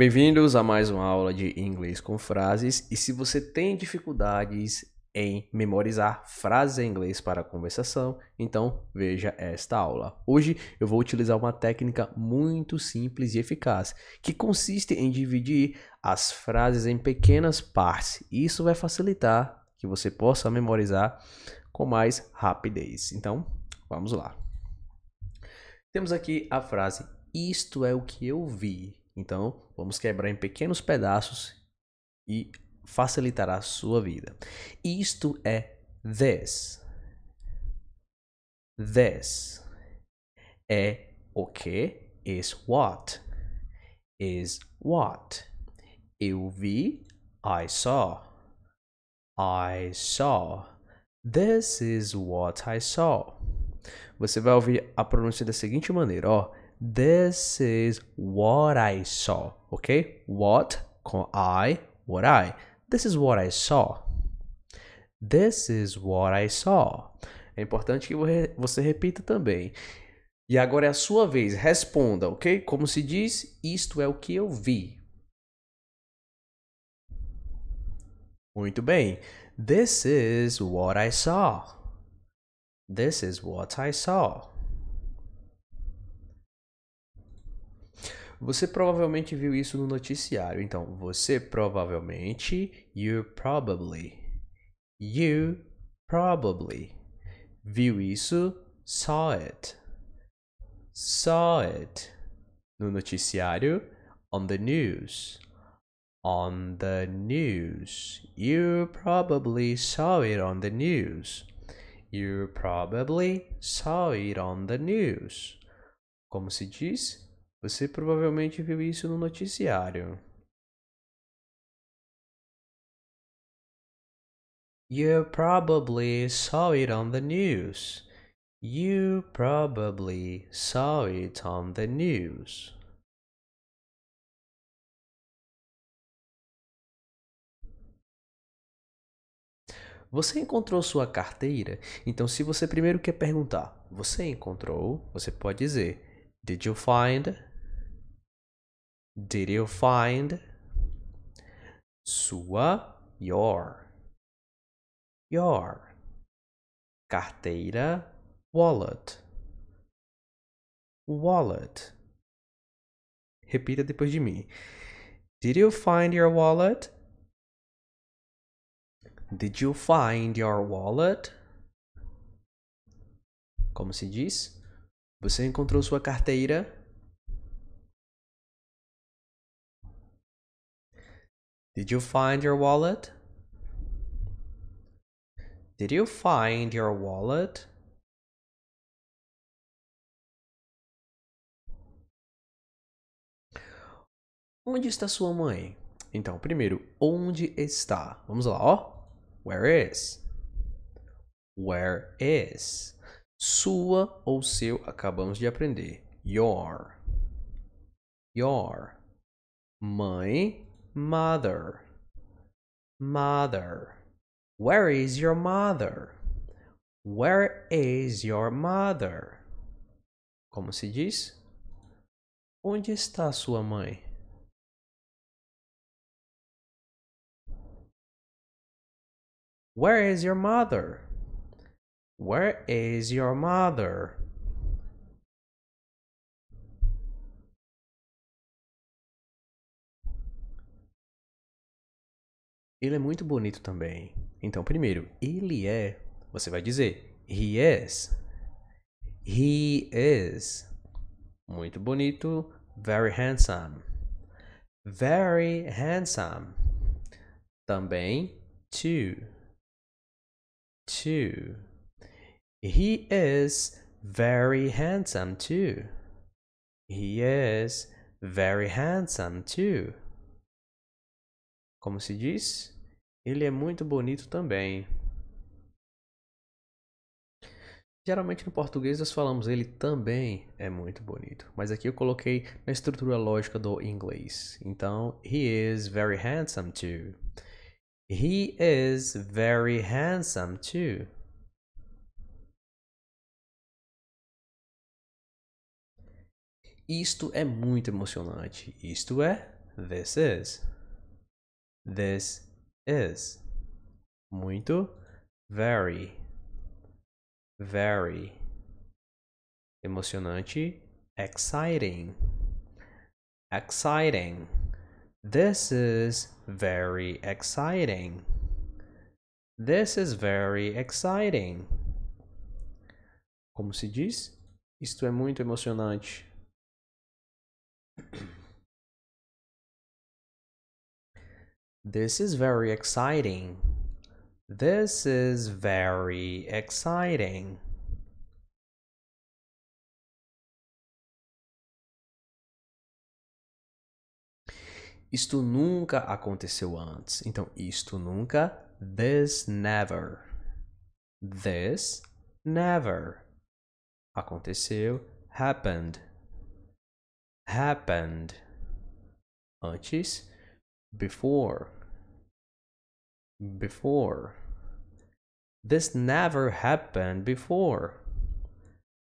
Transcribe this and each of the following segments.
Bem-vindos a mais uma aula de inglês com frases. E se você tem dificuldades em memorizar frases em inglês para conversação, então veja esta aula. Hoje eu vou utilizar uma técnica muito simples e eficaz, que consiste em dividir as frases em pequenas partes. Isso vai facilitar que você possa memorizar com mais rapidez. Então, vamos lá. Temos aqui a frase isto é o que eu vi. Então, vamos quebrar em pequenos pedaços e facilitará a sua vida. Isto é this. This é o que? Is what? Is what? Eu vi, I saw. I saw. This is what I saw. Você vai ouvir a pronúncia da seguinte maneira, ó. This is what I saw, ok? What com I, what I. This is what I saw. This is what I saw. É importante que você repita também. E agora é a sua vez, responda, ok? Como se diz, isto é o que eu vi. Muito bem. This is what I saw. This is what I saw. Você provavelmente viu isso no noticiário. Então, você provavelmente, you probably, you probably viu isso, saw it, saw it no noticiário, on the news, on the news. You probably saw it on the news. You probably saw it on the news. Como se diz? Você provavelmente viu isso no noticiário. You probably saw it on the news. You probably saw it on the news. Você encontrou sua carteira? Então, se você primeiro quer perguntar, você encontrou? Você pode dizer, Did you find Did you find? Sua, your. Your. Carteira, wallet. Wallet. Repita depois de mim. Did you find your wallet? Did you find your wallet? Como se diz? Você encontrou sua carteira? Did you find your wallet? Did you find your wallet? Onde está sua mãe? Então, primeiro, onde está? Vamos lá, ó. Where is? Where is? Sua ou seu acabamos de aprender. Your. Your. Mãe mother? Mother. Where is your mother? Where is your mother? Como se diz? Onde está sua mãe? Where is your mother? Where is your mother? Ele é muito bonito também. Então, primeiro, ele é. Você vai dizer he is. He is. Muito bonito. Very handsome. Very handsome. Também too. Too. He is very handsome too. He is very handsome too. Como se diz? Ele é muito bonito também. Geralmente no português nós falamos ele também é muito bonito, mas aqui eu coloquei na estrutura lógica do inglês. Então, he is very handsome too. He is very handsome too. Isto é muito emocionante. Isto é this is. This is. Muito. Very. Very. Emocionante. Exciting. Exciting. This is very exciting. This is very exciting. Como se diz? Isto é muito emocionante. This is very exciting. This is very exciting. Isto nunca aconteceu antes. Então, isto nunca. This never. This never. Aconteceu. Happened. Happened. Antes. Before before. This never happened before.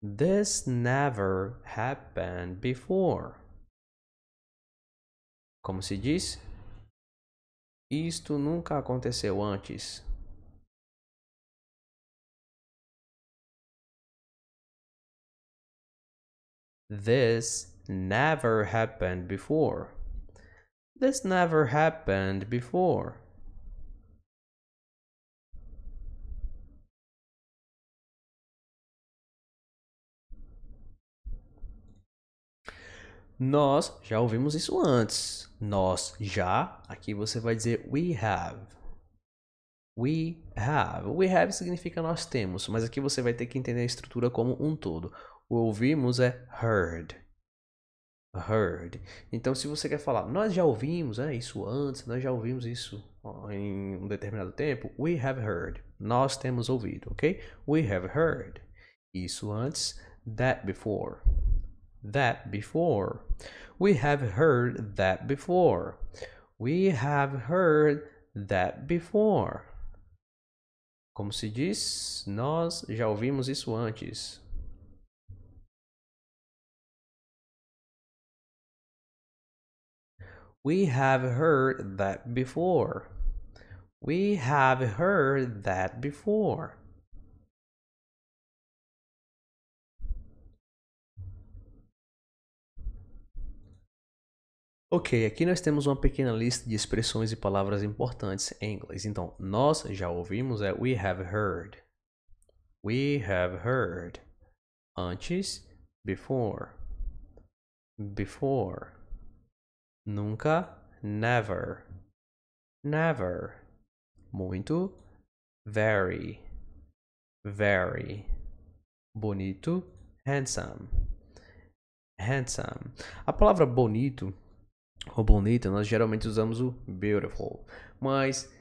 This never happened before. Como se diz? Isto nunca aconteceu antes. This never happened before. This never happened before. Nós já ouvimos isso antes. Nós já, aqui você vai dizer we have. We have. We have significa nós temos, mas aqui você vai ter que entender a estrutura como um todo. O ouvimos é heard. Heard. Então, se você quer falar, nós já ouvimos né, isso antes, nós já ouvimos isso em um determinado tempo, we have heard. Nós temos ouvido, ok? We have heard. Isso antes, that before. that before. We have heard that before. We have heard that before. Como se diz, nós já ouvimos isso antes. We have heard that before. We have heard that before. Ok, aqui nós temos uma pequena lista de expressões e palavras importantes em inglês. Então, nós já ouvimos é we have heard. We have heard. Antes, before. Before. Nunca, never. Never. Muito, very. Very. Bonito, handsome. Handsome. A palavra bonito ou bonita, nós geralmente usamos o beautiful. Mas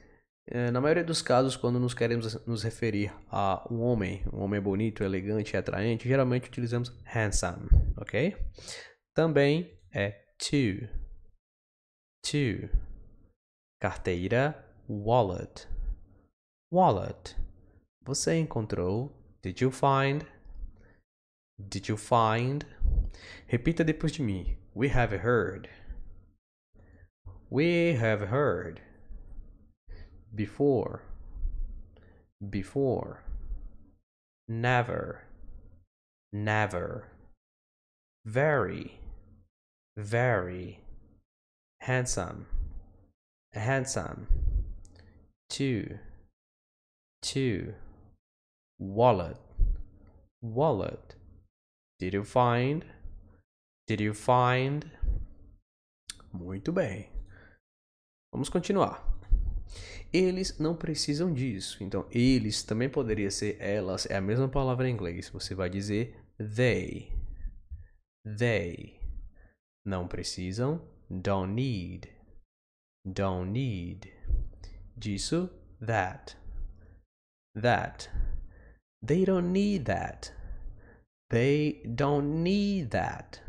é, na maioria dos casos, quando nos queremos nos referir a um homem, um homem bonito, elegante e atraente, geralmente utilizamos handsome, ok? Também é to. To. Carteira, wallet. Wallet. Você encontrou? Did you find? Did you find? Repita depois de mim. We have heard. We have heard before, before, never, never, very, very, handsome, handsome, two, two, wallet, wallet. Did you find? Did you find? Muito bem. Vamos continuar. Eles não precisam disso. Então, eles também poderia ser elas. É a mesma palavra em inglês. Você vai dizer they. They. Não precisam. Don't need. Don't need. Disso, that. That. They don't need that. They don't need that.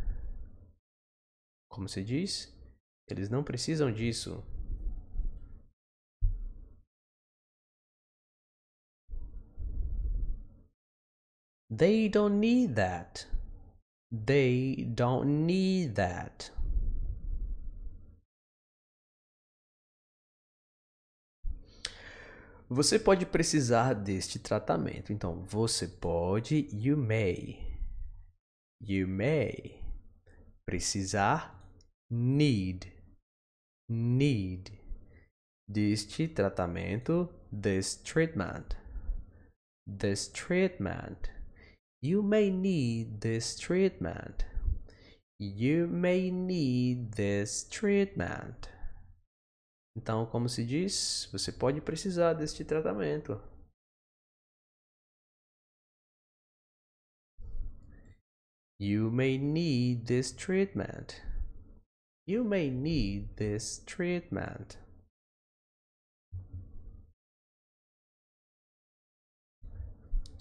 Como se diz? Eles não precisam disso. They don't need that. They don't need that. Você pode precisar deste tratamento. Então, você pode, you may. You may. Precisar, need. Need. Deste tratamento, this treatment. This treatment. You may need this treatment. You may need this treatment. Então, como se diz, você pode precisar deste tratamento. You may need this treatment. You may need this treatment.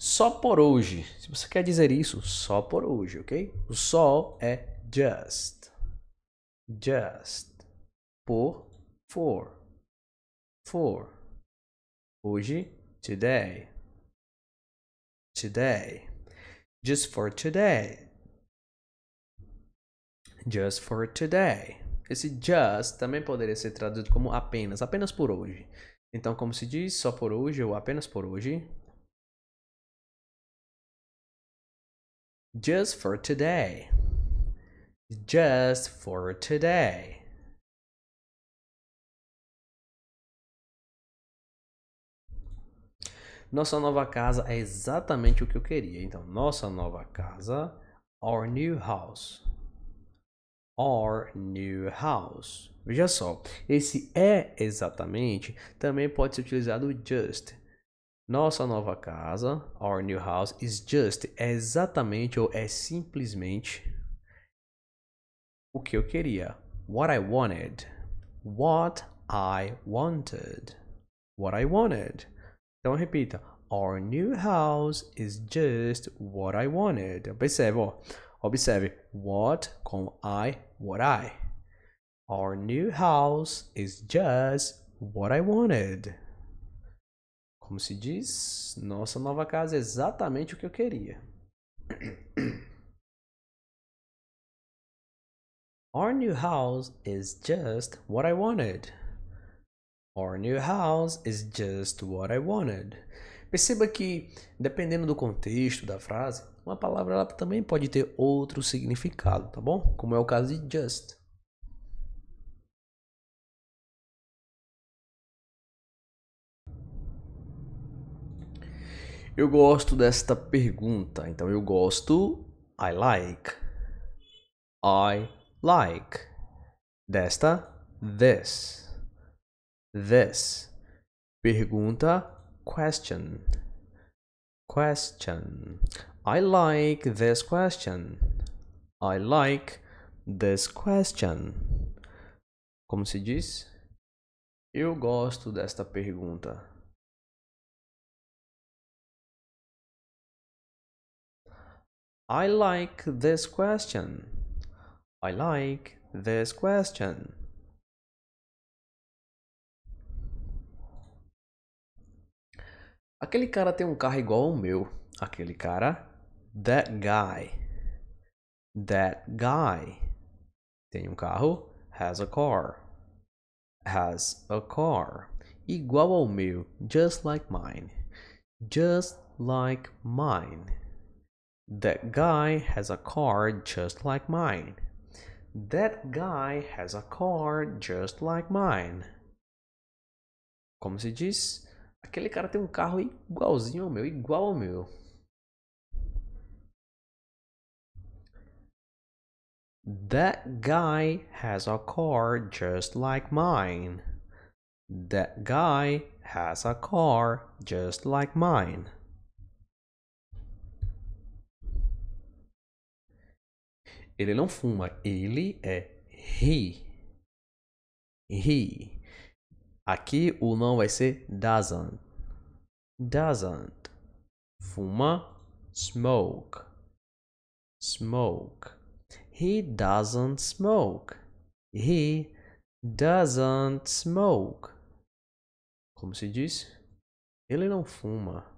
Só por hoje. Se você quer dizer isso, só por hoje, ok? O sol é just. Just. Por. For. For. Hoje. Today. Today. Just for today. Just for today. Esse just também poderia ser traduzido como apenas, apenas por hoje. Então, como se diz, só por hoje ou apenas por hoje. just for today. Just for today. Nossa nova casa é exatamente o que eu queria. Então, nossa nova casa, our new house. Our new house. Veja só, esse é exatamente também pode ser utilizado just. Nossa nova casa, our new house, is just, é exatamente ou é simplesmente o que eu queria. What I wanted. What I wanted. What I wanted. Então repita. Our new house is just what I wanted. Observe, ó. Observe. What com I, what I. Our new house is just what I wanted como se diz, nossa nova casa é exatamente o que eu queria. Our new house is just what I wanted. Our new house is just what I wanted. Perceba que, dependendo do contexto da frase, uma palavra ela também pode ter outro significado, tá bom? Como é o caso de just. Eu gosto desta pergunta, então eu gosto I like. I like. Desta this. This. Pergunta question. Question. I like this question. I like this question. Como se diz? Eu gosto desta pergunta. I like this question. I like this question. Aquele cara tem um carro igual ao meu. Aquele cara, that guy. That guy tem um carro, has a car. Has a car. Igual ao meu, just like mine. Just like mine. That guy has a car just like mine. That guy has a car just like mine. Como se diz? Aquele cara tem um carro igualzinho ao meu, igual ao meu. That guy has a car just like mine. That guy has a car just like mine. Ele não fuma, ele é he. He. Aqui o não vai ser doesn't. Doesn't. Fuma, smoke. Smoke. He doesn't smoke. He doesn't smoke. Como se diz? Ele não fuma.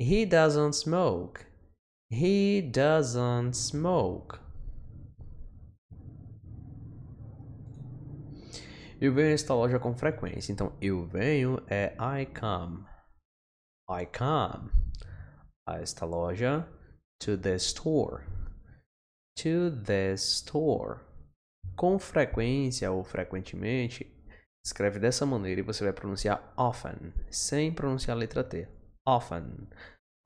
He doesn't smoke. He doesn't smoke. Eu venho a esta loja com frequência. Então, eu venho é I come. I come a esta loja. To the store. To the store. Com frequência ou frequentemente, escreve dessa maneira e você vai pronunciar often, sem pronunciar a letra T. often.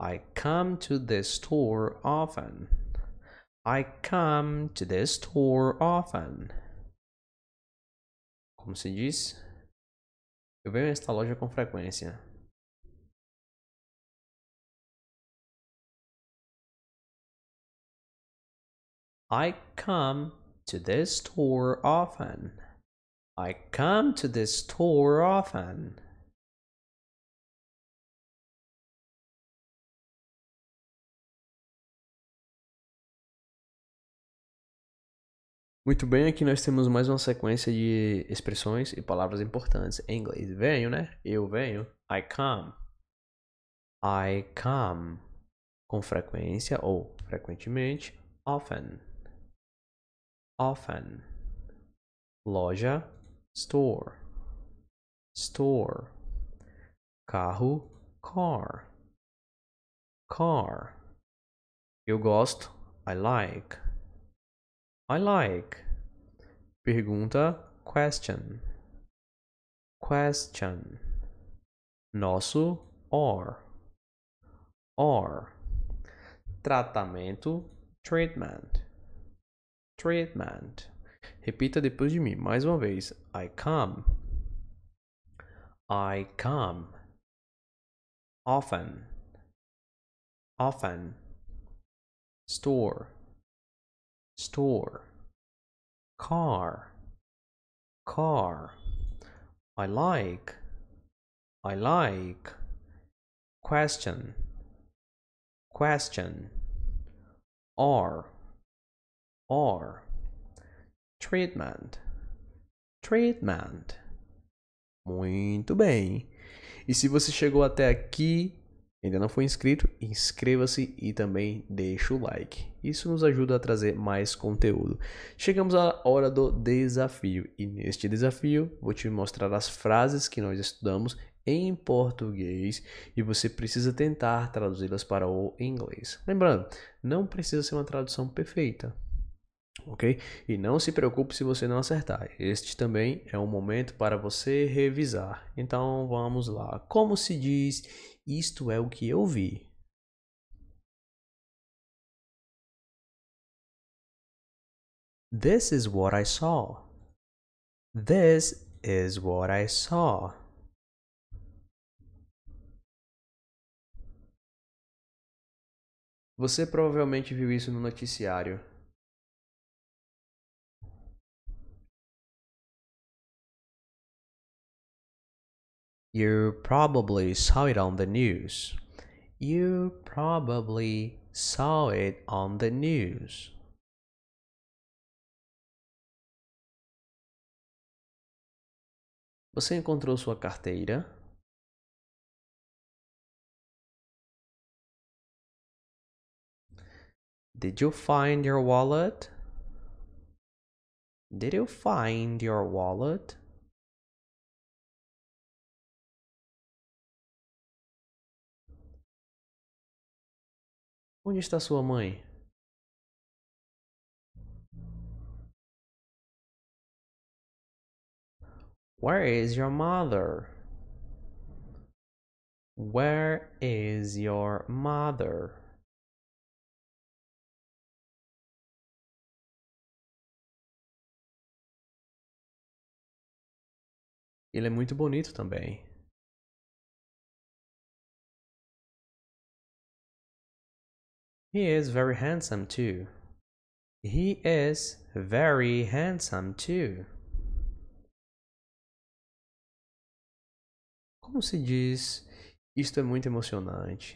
I come to this store often. I come to this store often. Como se diz? Eu venho a esta loja com frequência. I come to this store often. I come to this store often. Muito bem, aqui nós temos mais uma sequência de expressões e palavras importantes em inglês. Venho, né? Eu venho. I come. I come. Com frequência ou frequentemente. Often. Often. Loja. Store. Store. Carro. Car. Car. Eu gosto. I like. I like. Pergunta question. Question. Nosso or. Or. Tratamento treatment. Treatment. Repita depois de mim mais uma vez. I come. I come. Often. Often. Store. store car car I like I like question question R R treatment treatment Muito bem. E se você chegou até aqui, ainda não foi inscrito, inscreva-se e também deixe o like. Isso nos ajuda a trazer mais conteúdo. Chegamos à hora do desafio e neste desafio vou te mostrar as frases que nós estudamos em português e você precisa tentar traduzi-las para o inglês. Lembrando, não precisa ser uma tradução perfeita. Ok? E não se preocupe se você não acertar. Este também é um momento para você revisar. Então vamos lá. Como se diz isto é o que eu vi. This is what I saw. This is what I saw. Você provavelmente viu isso no noticiário. You probably saw it on the news. You probably saw it on the news. Você encontrou sua carteira? Did you find your wallet? Did you find your wallet? Onde está sua mãe? Where is your mother? Where is your mother? Ele é muito bonito também. He is very handsome too. He is very handsome too. Como se diz? Isto é muito emocionante.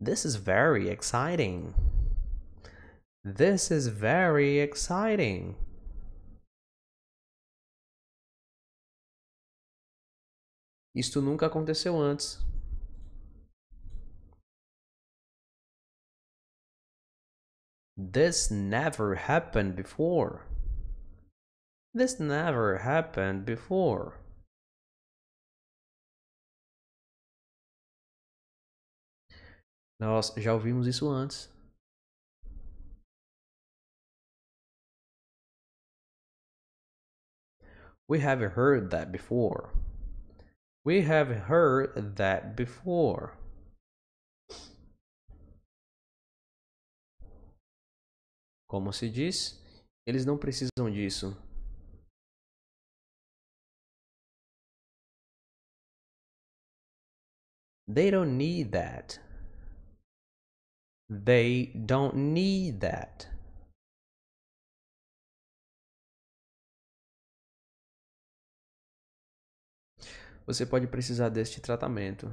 This is very exciting. This is very exciting. Isto nunca aconteceu antes. This never happened before. This never happened before. Nós já ouvimos isso antes. We have heard that before. We have heard that before. Como se diz? Eles não precisam disso. They don't need that. They don't need that. você pode precisar deste tratamento.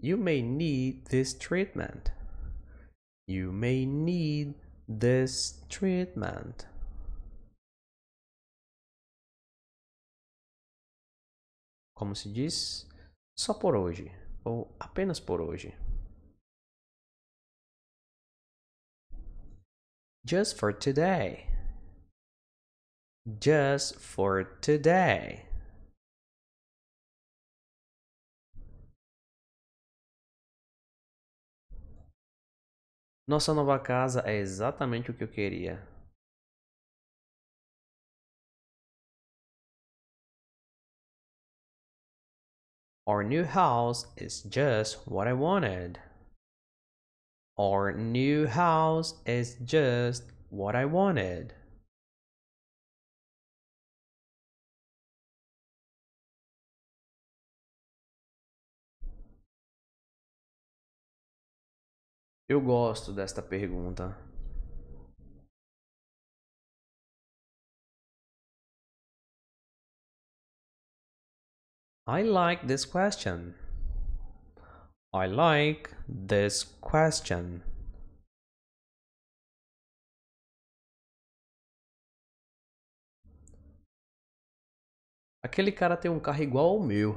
You may need this treatment. You may need this treatment. Como se diz? Só por hoje, ou apenas por hoje. just for today. Just for today. Nossa nova casa é exatamente o que eu queria. Our new house is just what I wanted. Our new house is just what I wanted. Eu gosto desta pergunta. I like this question. I like this question. Aquele cara tem um carro igual ao meu.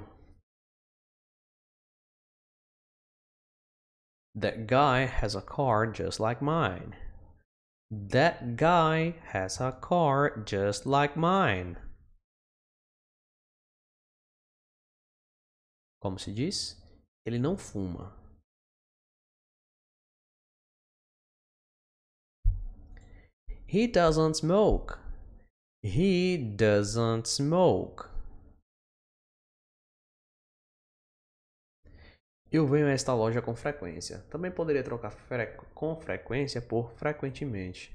That guy has a car just like mine. That guy has a car just like mine. Como se diz? Ele não fuma. He doesn't smoke. He doesn't smoke. Eu venho a esta loja com frequência. Também poderia trocar fre com frequência por frequentemente.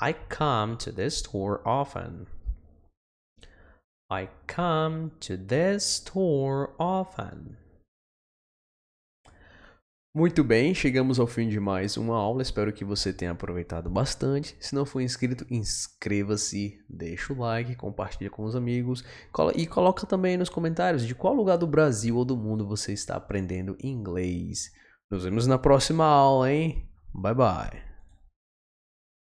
I come to this store often. I come to this store often. Muito bem, chegamos ao fim de mais uma aula. Espero que você tenha aproveitado bastante. Se não for inscrito, inscreva-se, deixa o like, compartilha com os amigos e coloca também nos comentários de qual lugar do Brasil ou do mundo você está aprendendo inglês. Nos vemos na próxima aula, hein? Bye bye.